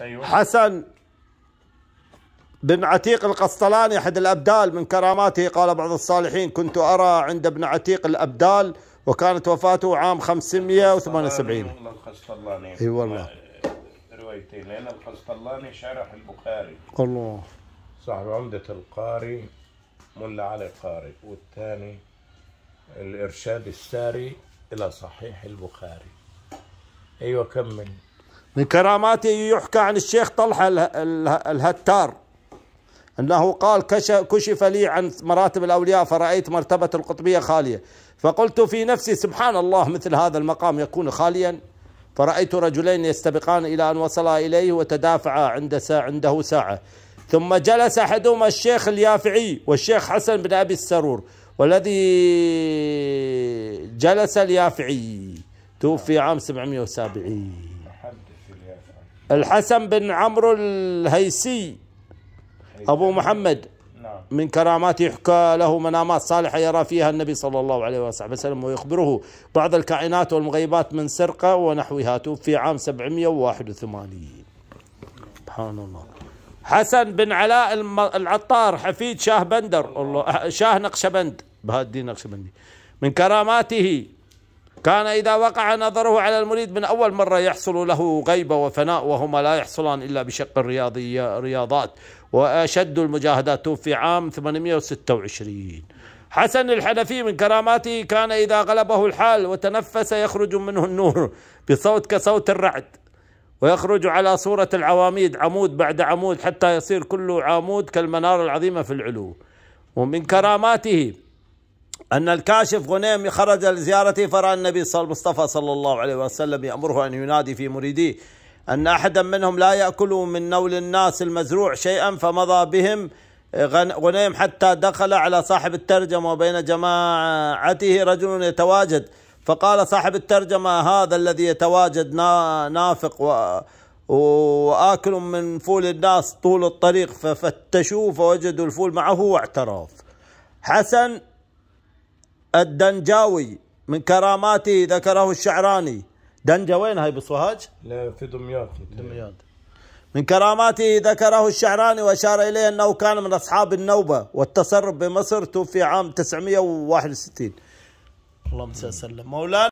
أيوة. حسن بن عتيق القسطلاني أحد الأبدال من كراماته قال بعض الصالحين كنت أرى عند ابن عتيق الأبدال وكانت وفاته عام 578 القسطلاني اي والله روايتين لأن القسطلاني شرح البخاري الله صاحب عمدة القاري ملا علي القاري والثاني الإرشاد الساري إلى صحيح البخاري أيوة كمل من كراماته يحكى عن الشيخ طلحة الهتار أنه قال كشف لي عن مراتب الأولياء فرأيت مرتبة القطبية خالية فقلت في نفسي سبحان الله مثل هذا المقام يكون خاليا فرأيت رجلين يستبقان إلى أن وصلا إليه وتدافعا عند ساعة عنده ساعة ثم جلس أحدهما الشيخ اليافعي والشيخ حسن بن أبي السرور والذي جلس اليافعي توفي عام 770 الحسن بن عمرو الهيسي أبو محمد نعم. من كرامات يحكى له منامات صالحة يرى فيها النبي صلى الله عليه وسلم ويخبره بعض الكائنات والمغيبات من سرقة ونحوها توفي عام 781 سبحان الله حسن بن علاء العطار حفيد شاه بندر الله شاه نقشبند الدين نقشبندي من كراماته كان إذا وقع نظره على المريد من أول مرة يحصل له غيبة وفناء وهما لا يحصلان إلا بشق الرياضي رياضات وأشد المجاهدات توفي عام 826 حسن الحنفي من كراماته كان إذا غلبه الحال وتنفس يخرج منه النور بصوت كصوت الرعد ويخرج على صورة العواميد عمود بعد عمود حتى يصير كل عمود كالمنارة العظيمة في العلو ومن كراماته أن الكاشف غنيم خرج لزيارته فرأى النبي صلى المصطفى صلى الله عليه وسلم يأمره أن ينادي في مريديه أن أحدا منهم لا يأكل من نول الناس المزروع شيئا فمضى بهم آه، غنيم حتى دخل على صاحب الترجمة وبين جماعته رجل يتواجد فقال صاحب الترجمة هذا الذي يتواجد نافق و وآكل من فول الناس طول الطريق ففتشوه فوجدوا الفول معه واعترف حسن الدنجاوي من كراماته ذكره الشعراني دنجا وين هاي بصوهاج؟ لا في دمياط دمياط من كراماته ذكره الشعراني واشار اليه انه كان من اصحاب النوبه والتصرف بمصر توفي عام 961 اللهم صل وسلم مولانا